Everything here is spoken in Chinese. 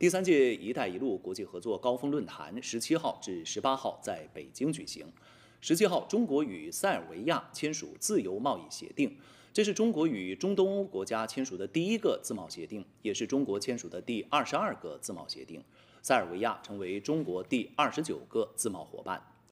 第三届“一带一路”国际合作高峰论坛十七号至十八号在北京举行。十七号，中国与塞尔维亚签署自由贸易协定，这是中国与中东欧国家签署的第一个自贸协定，也是中国签署的第二十二个自贸协定。塞尔维亚成为中国第二十九个自贸伙伴。